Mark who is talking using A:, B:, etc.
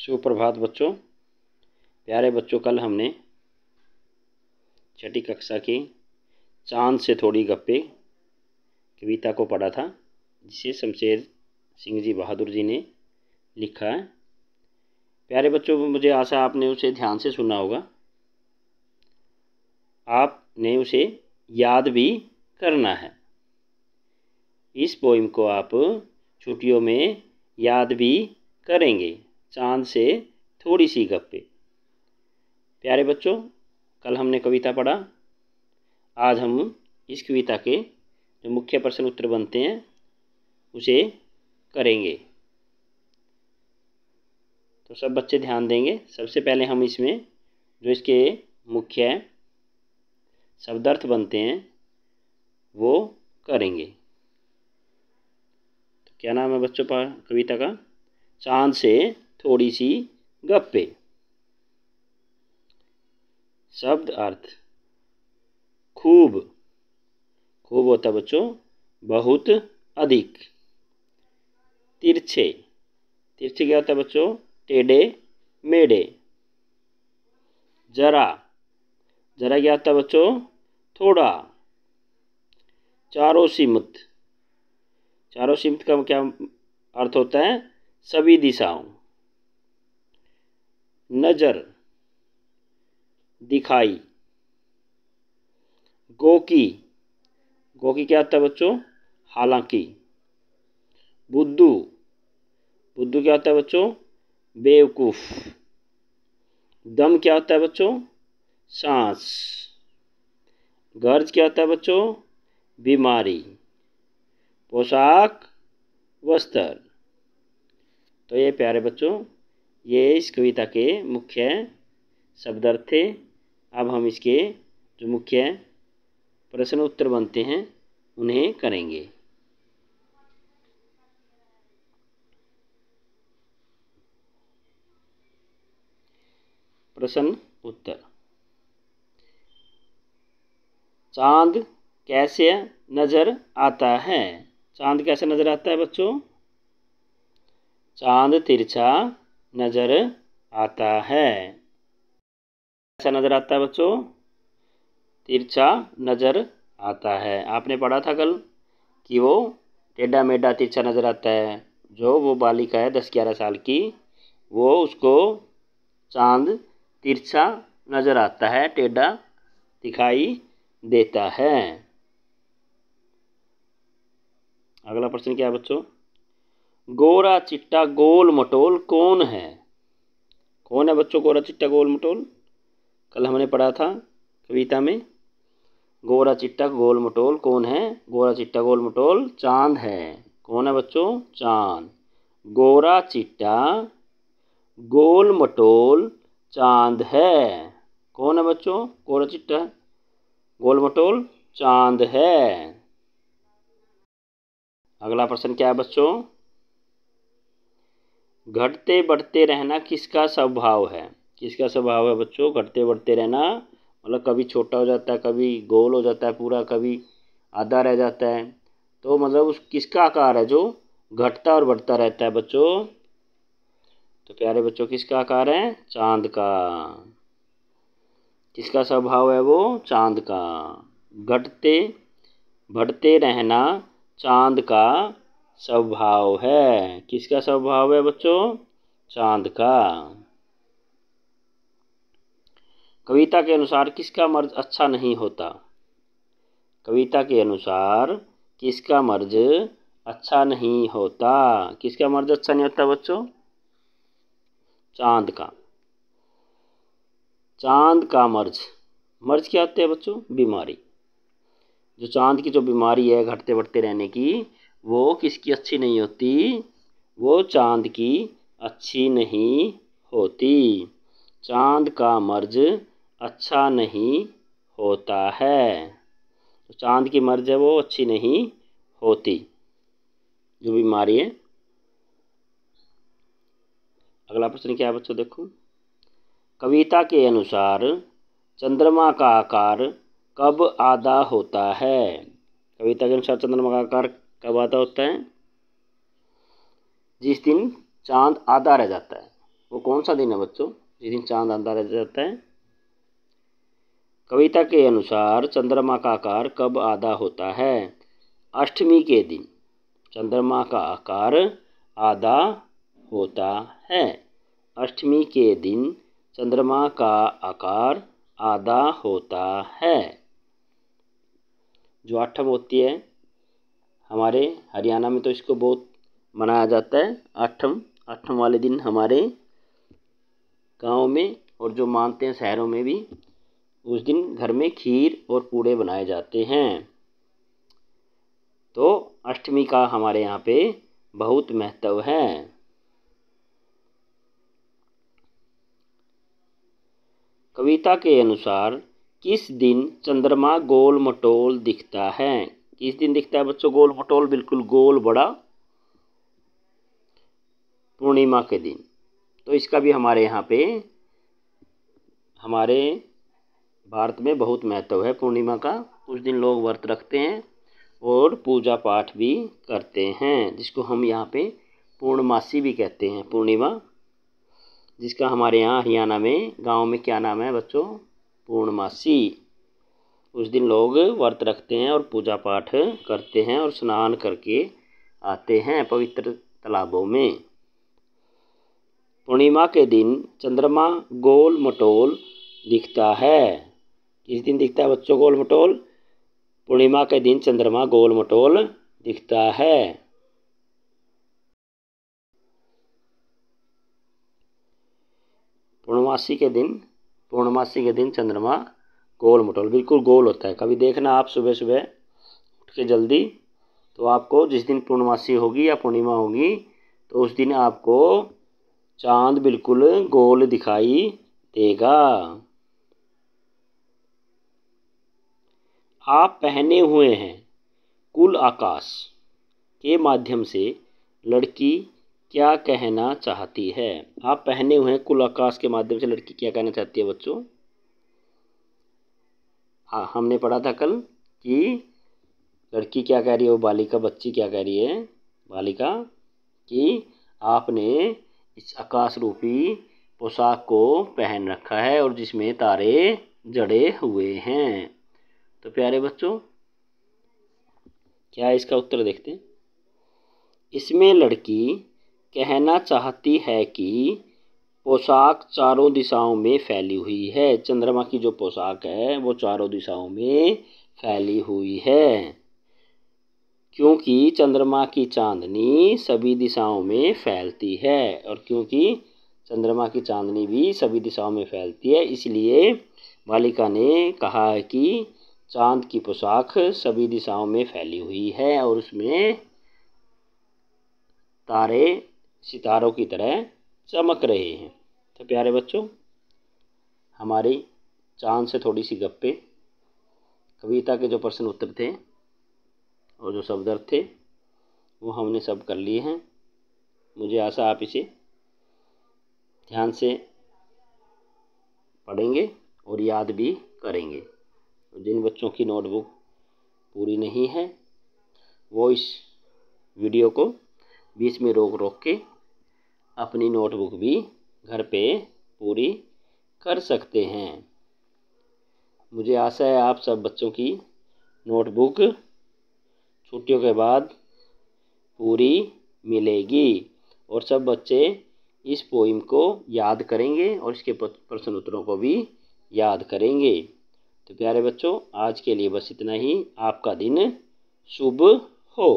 A: सुप्रभात बच्चों प्यारे बच्चों कल हमने छठी कक्षा की चांद से थोड़ी गप्पे कविता को पढ़ा था जिसे शमशेर सिंह जी बहादुर जी ने लिखा है प्यारे बच्चों मुझे आशा आपने उसे ध्यान से सुना होगा आपने उसे याद भी करना है इस पोइम को आप छुट्टियों में याद भी करेंगे चांद से थोड़ी सी गप्पे प्यारे बच्चों कल हमने कविता पढ़ा आज हम इस कविता के जो मुख्य प्रश्न उत्तर बनते हैं उसे करेंगे तो सब बच्चे ध्यान देंगे सबसे पहले हम इसमें जो इसके मुख्य शब्दार्थ बनते हैं वो करेंगे तो क्या नाम है बच्चों पर कविता का चांद से थोड़ी सी गप्पे शब्द अर्थ खूब खूब होता बच्चों बहुत अधिक तिरछे तिरछे क्या होता है बच्चों टेढ़े मेढ़े जरा जरा क्या होता है बच्चों थोड़ा चारों सीमित चारों सीमित का क्या अर्थ होता है सभी दिशाओं नज़र दिखाई गोकी गोकी क्या आता है बच्चों हालांकि बुद्धू बुद्धू क्या होता है बच्चों बेवकूफ़ दम क्या होता है बच्चों सांस गर्ज क्या होता है बच्चों बीमारी पोशाक वस्त्र तो ये प्यारे बच्चों ये इस कविता के मुख्य शब्दार्थ थे अब हम इसके जो मुख्य प्रश्न उत्तर बनते हैं उन्हें करेंगे प्रश्न उत्तर चांद कैसे नज़र आता है चांद कैसे नज़र आता है बच्चों चांद तिरछा नज़र आता है ऐसा अच्छा नज़र आता है बच्चों तिरछा नज़र आता है आपने पढ़ा था कल कि वो टेढ़ा मेढ़ा तिरछा नज़र आता है जो वो बालिका है दस ग्यारह साल की वो उसको चांद तिरछा नज़र आता है टेढ़ा दिखाई देता है अगला प्रश्न क्या है बच्चों गोरा चिट्टा गोल मटोल कौन है कौन है बच्चों गोरा चिट्टा गोल मटोल कल हमने पढ़ा था कविता में गोरा चिट्टा गोल मटोल कौन है गोरा चिट्टा गोल मटोल चांद है कौन है बच्चों चांद गोरा चिट्टा गोल मटोल चांद है कौन है बच्चों गोरा चिट्टा गोल मटोल चांद है अगला प्रश्न क्या है बच्चों घटते बढ़ते रहना किसका स्वभाव है किसका स्वभाव है बच्चों घटते बढ़ते रहना मतलब कभी छोटा हो जाता है कभी गोल हो जाता है पूरा कभी आधा रह जाता है तो मतलब उस किसका आकार है जो घटता और बढ़ता रहता है बच्चों तो प्यारे बच्चों किसका आकार है चांद का किसका स्वभाव है वो चांद का घटते बढ़ते रहना चांद का स्वभाव है किसका स्वभाव है बच्चों चांद का कविता के अनुसार किसका मर्ज अच्छा नहीं होता कविता के अनुसार किसका मर्ज अच्छा नहीं होता किसका मर्ज अच्छा नहीं होता बच्चों चांद का चांद का मर्ज मर्ज क्या होते हैं बच्चों बीमारी जो चांद की जो बीमारी है घटते बढ़ते रहने की वो किसकी अच्छी नहीं होती वो चांद की अच्छी नहीं होती चांद का मर्ज अच्छा नहीं होता है तो चांद की मर्ज है वो अच्छी नहीं होती जो बीमारी है अगला प्रश्न क्या है बच्चों देखो कविता के अनुसार चंद्रमा का आकार कब आधा होता है कविता के अनुसार चंद्रमा का आकार कब आता होता है जिस दिन चांद आधा रह जाता है वो कौन सा दिन है बच्चों जिस दिन चांद आधा रह जाता है कविता के अनुसार चंद्रमा का आकार कब आधा होता है अष्टमी के दिन चंद्रमा का आकार आधा होता है अष्टमी के दिन चंद्रमा का आकार आधा होता है जो आठम होती है हमारे हरियाणा में तो इसको बहुत मनाया जाता है आठम आठम वाले दिन हमारे गाँव में और जो मानते हैं शहरों में भी उस दिन घर में खीर और पूड़े बनाए जाते हैं तो अष्टमी का हमारे यहाँ पे बहुत महत्व है कविता के अनुसार किस दिन चंद्रमा गोल मटोल दिखता है इस दिन दिखता है बच्चों गोल मटोल बिल्कुल गोल बड़ा पूर्णिमा के दिन तो इसका भी हमारे यहाँ पे हमारे भारत में बहुत महत्व है पूर्णिमा का उस दिन लोग व्रत रखते हैं और पूजा पाठ भी करते हैं जिसको हम यहाँ पे पूर्णमासी भी कहते हैं पूर्णिमा जिसका हमारे यहाँ हरियाणा में गांव में क्या नाम है बच्चों पूर्णमासी उस दिन लोग व्रत रखते हैं और पूजा पाठ करते हैं और स्नान करके आते हैं पवित्र तालाबों में पूर्णिमा के दिन चंद्रमा गोल मटोल दिखता है किस दिन दिखता है बच्चों गोल मटोल पूर्णिमा के दिन चंद्रमा गोल मटोल दिखता है पूर्णमासी के दिन पूर्णमासी के दिन चंद्रमा गोल मटोल बिल्कुल गोल होता है कभी देखना आप सुबह सुबह उठ के जल्दी तो आपको जिस दिन पूर्णमासी होगी या पूर्णिमा होगी तो उस दिन आपको चांद बिल्कुल गोल दिखाई देगा आप पहने हुए हैं कुल आकाश के माध्यम से लड़की क्या कहना चाहती है आप पहने हुए हैं कुल आकाश के माध्यम से लड़की क्या कहना चाहती है बच्चों हाँ हमने पढ़ा था कल कि लड़की क्या कह रही है वो बालिका बच्ची क्या कह रही है बालिका कि आपने इस आकाश रूपी पोशाक को पहन रखा है और जिसमें तारे जड़े हुए हैं तो प्यारे बच्चों क्या इसका उत्तर देखते हैं इसमें लड़की कहना चाहती है कि पोशाक चारों दिशाओं में फैली हुई है चंद्रमा की जो पोशाक है वो चारों दिशाओं में फैली हुई है क्योंकि चंद्रमा की चांदनी सभी दिशाओं में फैलती है और क्योंकि चंद्रमा की चांदनी भी सभी दिशाओं में फैलती है इसलिए बालिका ने कहा है कि चांद की पोशाक सभी दिशाओं में फैली हुई है और उसमें तारे सितारों की तरह चमक रहे हैं तो प्यारे बच्चों हमारी चांद से थोड़ी सी गप्पे कविता के जो प्रश्न उत्तर थे और जो शब्द थे वो हमने सब कर लिए हैं मुझे आशा आप इसे ध्यान से पढ़ेंगे और याद भी करेंगे जिन बच्चों की नोटबुक पूरी नहीं है वो इस वीडियो को बीच में रोक रोक के अपनी नोटबुक भी घर पे पूरी कर सकते हैं मुझे आशा है आप सब बच्चों की नोटबुक छुट्टियों के बाद पूरी मिलेगी और सब बच्चे इस पोइम को याद करेंगे और इसके प्रश्न उत्तरों को भी याद करेंगे तो प्यारे बच्चों आज के लिए बस इतना ही आपका दिन शुभ हो